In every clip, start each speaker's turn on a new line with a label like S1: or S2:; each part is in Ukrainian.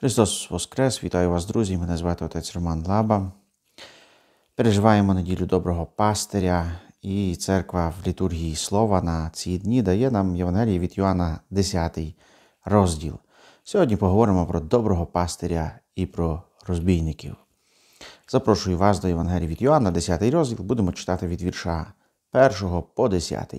S1: Христос Воскрес! Вітаю вас, друзі! Мене звати отець Роман Лаба. Переживаємо неділю доброго пастиря, і церква в літургії слова на ці дні дає нам Євангеліє від Йоанна 10 розділ. Сьогодні поговоримо про доброго пастиря і про розбійників. Запрошую вас до Євангелії від Йоанна, 10 розділ. Будемо читати від вірша 1 по 10.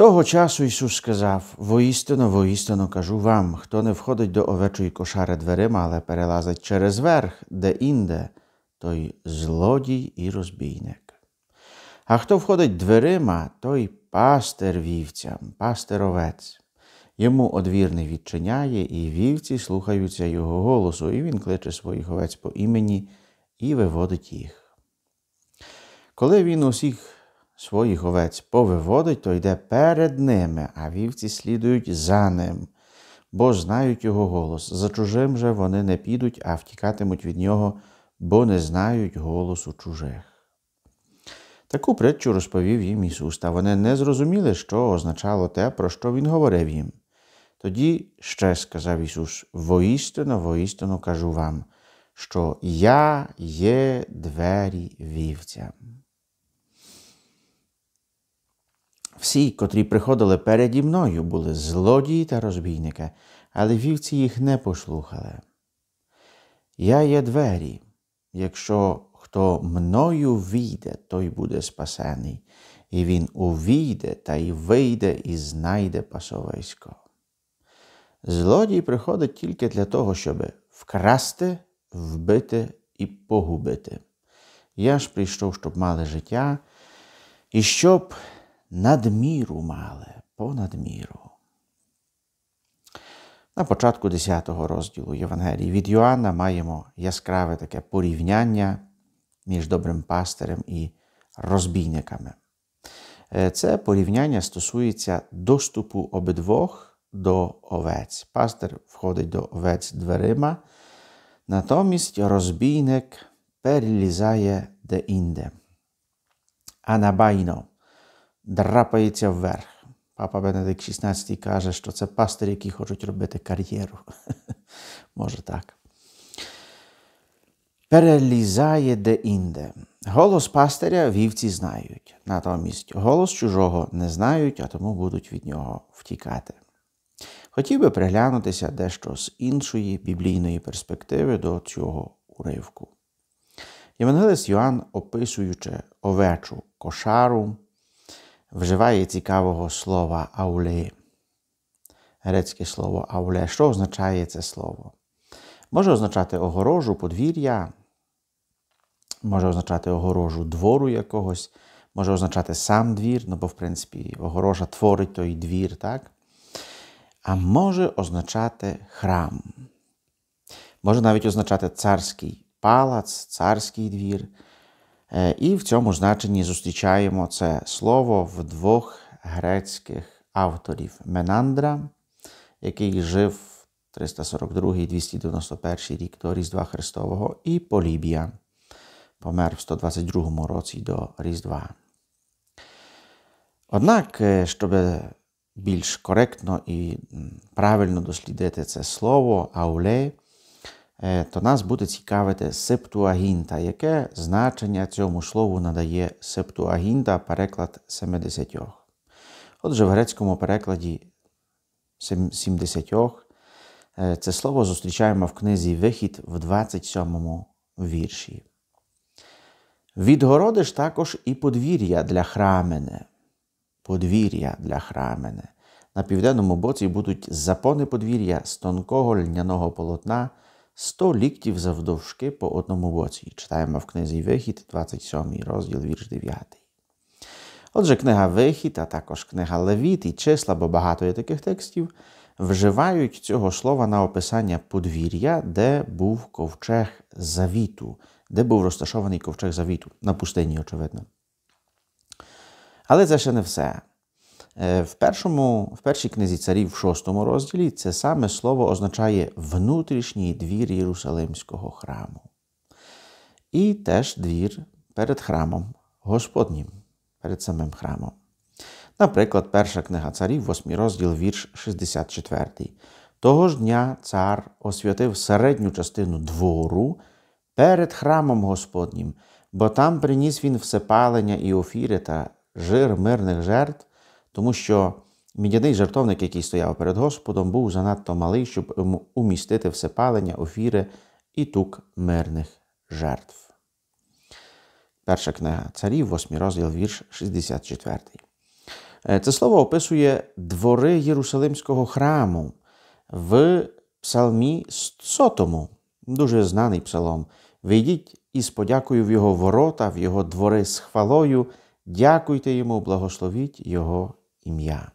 S1: Того часу Ісус сказав: воістину, воістину кажу вам, хто не входить до овечої кошари дверима, але перелазить через верх, де інде, той злодій і розбійник. А хто входить дверима, той пастир вівцям, пастир овець. Йому одвірний відчиняє, і вівці слухаються його голосу, і він кличе своїх овець по імені і виводить їх. Коли він усіх своїх овець повиводить, то йде перед ними, а вівці слідують за ним, бо знають його голос. За чужим же вони не підуть, а втікатимуть від нього, бо не знають голосу чужих. Таку притчу розповів їм Ісус, та вони не зрозуміли, що означало те, про що Він говорив їм. Тоді ще сказав Ісус: воістину, воістину кажу вам, що я є двері вівцям. Всі, котрі приходили переді мною, були злодії та розбійники, але вівці їх не послухали. Я є двері, якщо хто мною війде, той буде спасений, і він увійде та й вийде, і знайде пасовисько. Злодій приходить тільки для того, щоб вкрасти, вбити і погубити. Я ж прийшов, щоб мали життя, і щоб надміру мали, понадміру. На початку 10 розділу Євангелії від Йоанна маємо яскраве таке порівняння між добрим пастирем і розбійниками. Е, це порівняння стосується доступу обидвох до овець. Пастир входить до овець дверима, натомість розбійник перелізає де інде. Анабайно драпається вверх. Папа Бенедикт XVI каже, що це пастирі, які хочуть робити кар'єру. Може так. Перелізає де-інде. Голос пастиря вівці знають. Натомість голос чужого не знають, а тому будуть від нього втікати. Хотів би приглянутися дещо з іншої біблійної перспективи до цього уривку. Євангелист Йоанн, описуючи овечу кошару вживає цікавого слова ауле. Грецьке слово ауле. Що означає це слово? Може означати огорожу, подвір'я, може означати огорожу двору якогось, може означати сам двір, ну бо, в принципі, огорожа творить той двір, так? А може означати храм. Може навіть означати царський палац, царський двір. Е, і в цьому значенні зустрічаємо це слово в двох грецьких авторів Менандра, який жив 342-291 рік до Різдва Христового, і Полібія, помер в 122 році до Різдва. Однак, е, щоб більш коректно і правильно дослідити це слово, ауле. Е, то нас буде цікавити септуагінта. Яке значення цьому слову надає септуагінта переклад 70? Отже, в грецькому перекладі 70 е, це слово зустрічаємо в книзі Вихід в 27 вірші. Відгородиш також і подвір'я для храмене. Подвір'я для храмене. На південному боці будуть запони подвір'я з тонкого льняного полотна. 100 ліктів завдовжки по одному боці. Читаємо в книзі Вихід, 27 розділ, вірш 9. Отже, книга Вихід, а також книга Левіт і числа, бо багато є таких текстів, вживають цього слова на описання подвір'я, де був ковчег завіту, де був розташований ковчег завіту, на пустині, очевидно. Але це ще не все. Е, в першому, в першій книзі царів в шостому розділі це саме слово означає внутрішній двір Єрусалимського храму. І теж двір перед храмом Господнім, перед самим храмом. Наприклад, перша книга царів, восьмий розділ, вірш 64. Того ж дня цар освятив середню частину двору перед храмом Господнім, бо там приніс він всепалення і офіри та жир мирних жертв тому що мідяний жертовник, який стояв перед Господом, був занадто малий, щоб йому умістити всепалення, офіри і тук мирних жертв. Перша книга царів, 8 розділ вірш 64. Е, це слово описує двори Єрусалимського храму в псалмі сотому, дуже знаний псалом. Вийдіть із подякою в його ворота, в його двори з хвалою, дякуйте йому, благословіть його ім'я.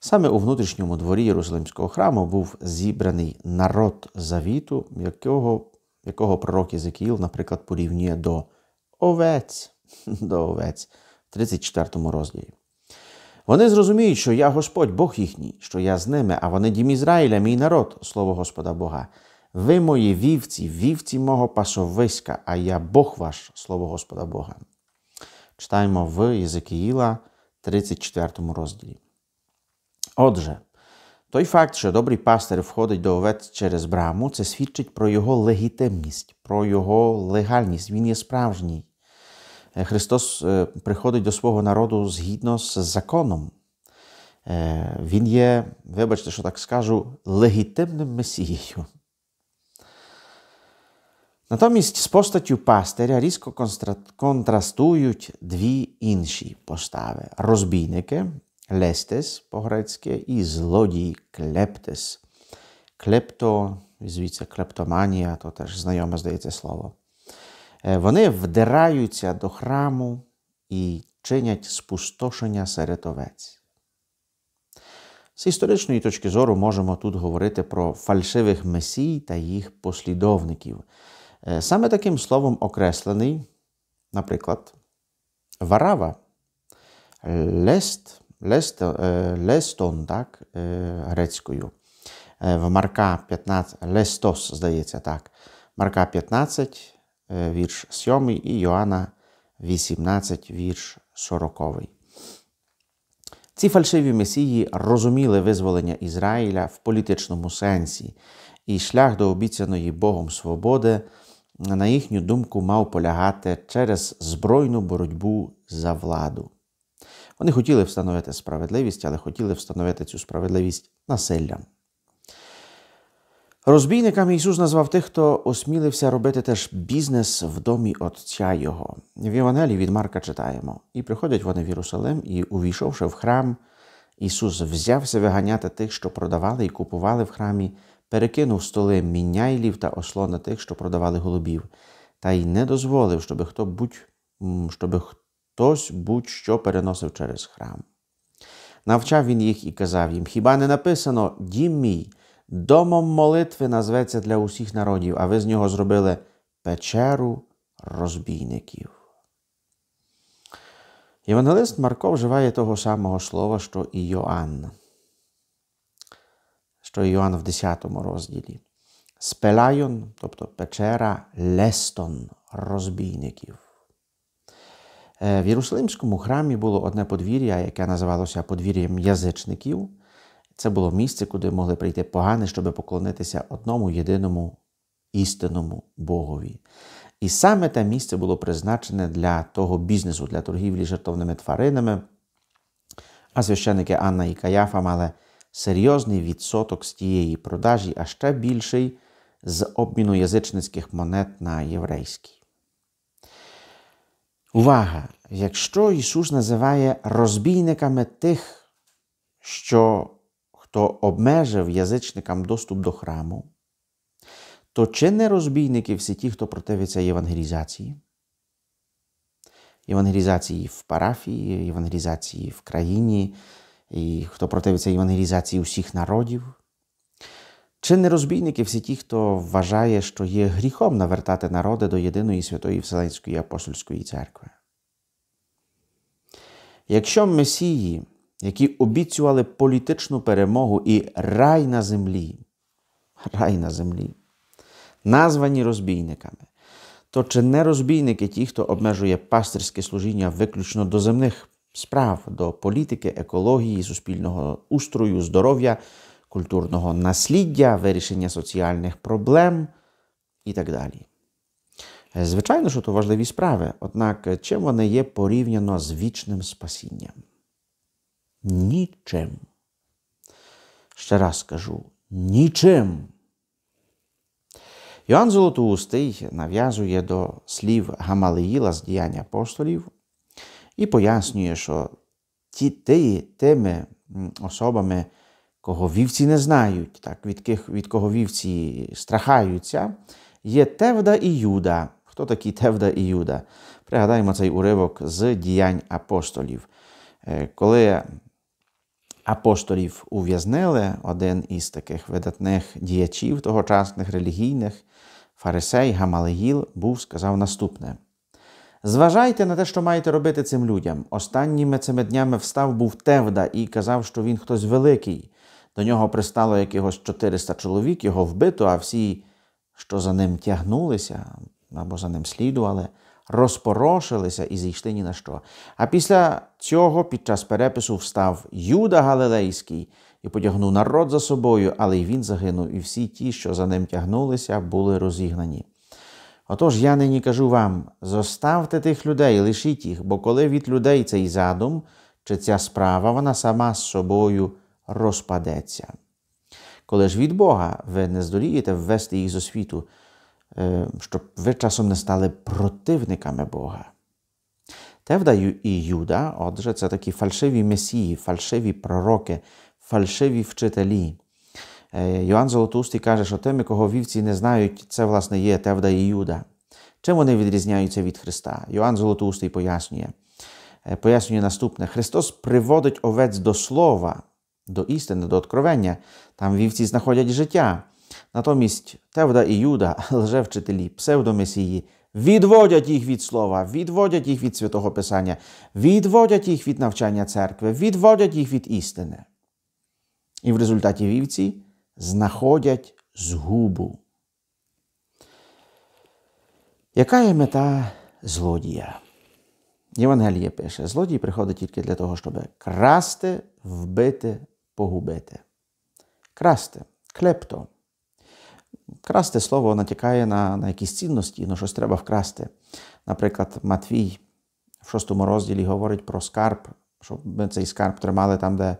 S1: Саме у внутрішньому дворі Єрусалимського храму був зібраний народ завіту, якого якого пророк Єзекіїл, наприклад, порівнює до овець, до овець в 34 розділі. Вони зрозуміють, що я Господь, Бог їхній, що я з ними, а вони дім Ізраїля, мій народ, слово Господа Бога. Ви мої вівці, вівці мого пасовиська, а я Бог ваш, слово Господа Бога. Читаємо в Єзекіїла 34 розділі. Отже, той факт, що добрий пастир входить до овець через браму, це свідчить про його легітимність, про його легальність. Він є справжній. Е, Христос е, приходить до свого народу згідно з законом. Е, він є, вибачте, що так скажу, легітимним месією. Натомість з постаттю пастиря різко контрастують дві інші постави: розбійники, лестес по-грецьки, і злодій клептес. Клепто, звідси клептоманія, то теж знайоме здається слово. Е, вони вдираються до храму і чинять спустошення серед овець. З історичної точки зору можемо тут говорити про фальшивих месій та їх послідовників. Е, саме таким словом окреслений, наприклад, варава, лест, лест, е, лестон, так, е, грецькою. В Марка 15, Лестос, здається, так. Марка 15, вірш 7 і Йоанна 18, вірш 40. Ці фальшиві месії розуміли визволення Ізраїля в політичному сенсі, і шлях до обіцяної Богом свободи на їхню думку, мав полягати через збройну боротьбу за владу. Вони хотіли встановити справедливість, але хотіли встановити цю справедливість насиллям. Розбійниками Ісус назвав тих, хто осмілився робити теж бізнес в домі Отця Його. В Євангелії від Марка читаємо: І приходять вони в Єрусалим, і, увійшовши в храм, Ісус взявся виганяти тих, що продавали і купували в храмі, перекинув столи міняйлів та осло на тих, що продавали голубів, та й не дозволив, щоб хто будь, щоби хтось будь-що переносив через храм. Навчав він їх і казав їм: Хіба не написано дім мій, домом молитви назветься для усіх народів, а ви з нього зробили печеру розбійників. Євангелист Марко вживає того самого слова, що і Йоанн що Іоанн в 10 розділі. Спелайон, тобто печера Лестон розбійників. Е, в Єрусалимському храмі було одне подвір'я, яке називалося подвір'ям язичників. Це було місце, куди могли прийти погани, щоб поклонитися одному єдиному істинному Богові. І саме те місце було призначене для того бізнесу, для торгівлі жертовними тваринами. А священики Анна і Каяфа мали серйозний відсоток з тієї продажі, а ще більший з обміну язичницьких монет на єврейські. Увага! Якщо Ісус називає розбійниками тих, що хто обмежив язичникам доступ до храму, то чи не розбійники всі ті, хто противиться євангелізації? Євангелізації в парафії, євангелізації в країні, і хто противиться євангелізації усіх народів. Чи не розбійники всі ті, хто вважає, що є гріхом навертати народи до єдиної святої Вселенської апостольської церкви? Якщо месії, які обіцювали політичну перемогу і рай на землі, рай на землі, названі розбійниками, то чи не розбійники ті, хто обмежує пастирське служіння виключно до земних справ до політики, екології, суспільного устрою, здоров'я, культурного насліддя, вирішення соціальних проблем і так далі. Звичайно, що то важливі справи, однак чим вони є порівняно з вічним спасінням? Нічим. Ще раз кажу, нічим. Йоанн Золотоустий нав'язує до слів Гамалеїла з діяння апостолів і пояснює, що ті, ті тими особами, кого вівці не знають, так, від, ких, від кого вівці страхаються, є Тевда і Юда. Хто такі Тевда і Юда? Пригадаємо цей уривок з діянь апостолів. Е, коли апостолів ув'язнили, один із таких видатних діячів тогочасних релігійних, фарисей Гамалеїл, був сказав наступне. Зважайте на те, що маєте робити цим людям. Останніми цими днями встав був Тевда і казав, що він хтось великий. До нього пристало якихось 400 чоловік, його вбито, а всі, що за ним тягнулися або за ним слідували, розпорошилися і зійшли ні на що. А після цього під час перепису встав Юда Галилейський і потягнув народ за собою, але й він загинув, і всі ті, що за ним тягнулися, були розігнані. Отож, я нині кажу вам зоставте тих людей, лишіть їх, бо коли від людей цей задум чи ця справа, вона сама з собою розпадеться. Коли ж від Бога ви не здолієте ввести їх з освіту, е, щоб ви часом не стали противниками Бога. Тевда і Юда, отже, це такі фальшиві месії, фальшиві пророки, фальшиві вчителі. Е, Йоанн Золотустий каже, що тими, кого вівці не знають, це, власне, є Тевда і Юда. Чим вони відрізняються від Христа? Йоанн Золотустий пояснює. Е, пояснює наступне: Христос приводить овець до слова, до істини, до откровення. Там вівці знаходять життя. Натомість Тевда і Юда, лжевчителі, псевдомесії, відводять їх від слова, відводять їх від святого Писання, відводять їх від навчання церкви, відводять їх від істини. І в результаті вівці знаходять згубу. Яка є мета злодія? Євангеліє пише: злодій приходить тільки для того, щоб красти, вбити, погубити. Красти, клепто. Красти слово натякає на на якісь цінності, на щось треба вкрасти. Наприклад, Матвій в шостому розділі говорить про скарб, щоб ми цей скарб тримали там, де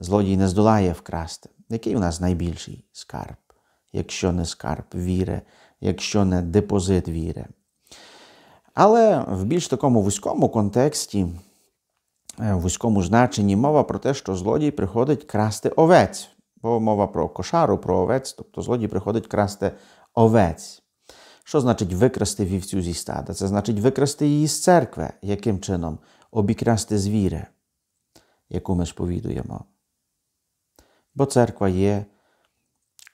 S1: Злодій не здолає вкрасти. Який у нас найбільший скарб, якщо не скарб віри, якщо не депозит віри? Але в більш такому вузькому контексті, е, вузькому значенні мова про те, що злодій приходить красти овець. Бо мова про кошару, про овець, тобто злодій приходить красти овець. Що значить викрасти вівцю зі стада? Це значить викрасти її з церкви, яким чином? Обікрасти звіри, яку ми сповідуємо бо церква є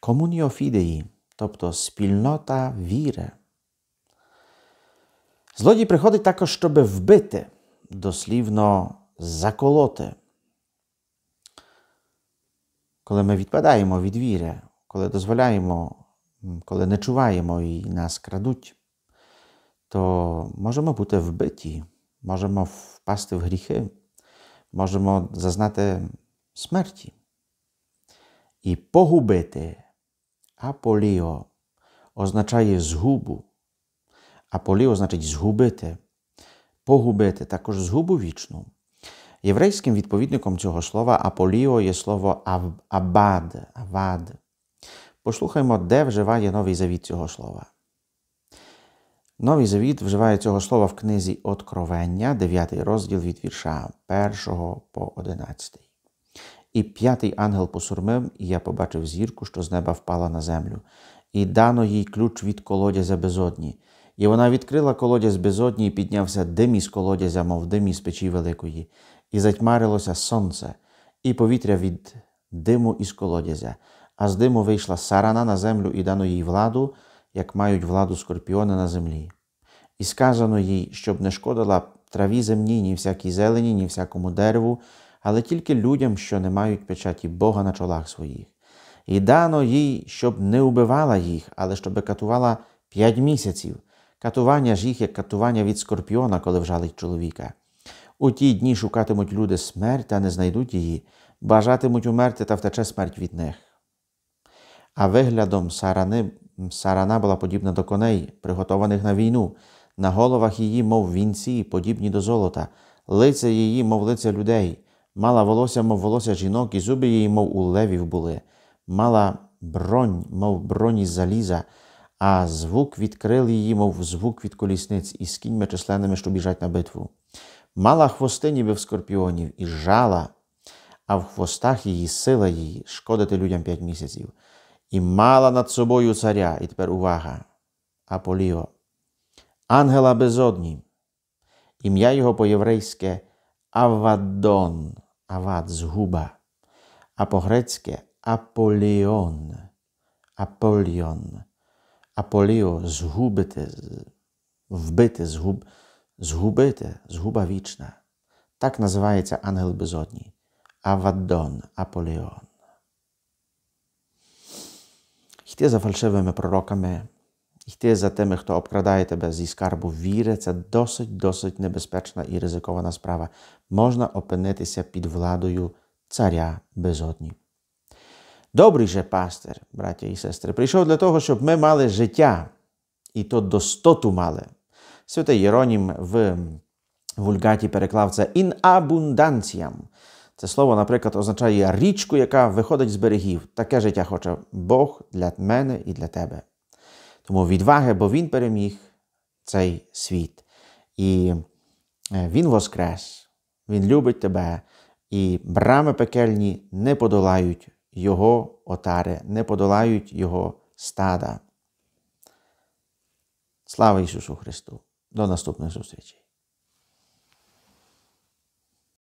S1: комуніофідеї, тобто спільнота віри. Злодій приходить також, щоб вбити, дослівно заколоти. Коли ми відпадаємо від віри, коли дозволяємо, коли не чуваємо і нас крадуть, то можемо бути вбиті, можемо впасти в гріхи, можемо зазнати смерті і погубити. Аполіо означає згубу. Аполіо значить згубити, погубити, також згубу вічну. Єврейським відповідником цього слова аполіо є слово ав, абад. авад. Послухаймо, де вживає новий завіт цього слова. Новий завіт вживає цього слова в книзі Откровення, 9 розділ від вірша 1 по 11. І п'ятий ангел посурмив, і я побачив зірку, що з неба впала на землю, і дано їй ключ від колодязя безодні. І вона відкрила колодязь безодні, і піднявся дим із колодязя, мов дим із печі великої, і затьмарилося сонце, і повітря від диму із колодязя. А з диму вийшла сарана на землю і дано їй владу, як мають владу скорпіони на землі. І сказано їй, щоб не шкодила траві земній, ні всякій зелені, ні всякому дереву але тільки людям, що не мають печаті Бога на чолах своїх. І дано їй, щоб не убивала їх, але щоб катувала п'ять місяців. Катування ж їх, як катування від скорпіона, коли вжалить чоловіка. У ті дні шукатимуть люди смерть, а не знайдуть її, бажатимуть умерти та втече смерть від них. А виглядом сарани, сарана була подібна до коней, приготованих на війну, на головах її, мов вінці, подібні до золота, лице її, мов лице людей, Мала волосся, мов волосся жінок, і зуби її, мов у левів були, мала бронь, мов броні заліза, а звук від крил її, мов звук від колісниць, і з кіньми численними, що біжать на битву. Мала хвости, ніби в скорпіонів, і жала, а в хвостах її сила її шкодити людям п'ять місяців. І мала над собою царя, і тепер увага, Аполіо, ангела безодні, ім'я його по-єврейське Авадон ават, згуба. А по грецьке аполіон. Аполіон. Аполіо згубити, вбити, згуб, згубити, згуба вічна. Так називається ангел безодній. Авадон Аполіон. Йти за фальшивими пророками ти за тими, хто обкрадає тебе зі скарбу віри, це досить досить небезпечна і ризикована справа. Можна опинитися під владою царя безодні. Добрий же пастир, браття і сестри, прийшов для того, щоб ми мали життя, і то достоту мали. Святий Єронім в вульгаті переклав це «in abundantiam». Це слово, наприклад, означає річку, яка виходить з берегів. Таке життя хоче Бог для мене і для тебе. Тому відваги, бо Він переміг цей світ. І е, Він воскрес, Він любить тебе, і брами пекельні не подолають Його отари, не подолають Його стада. Слава Ісусу Христу! До наступних зустрічей!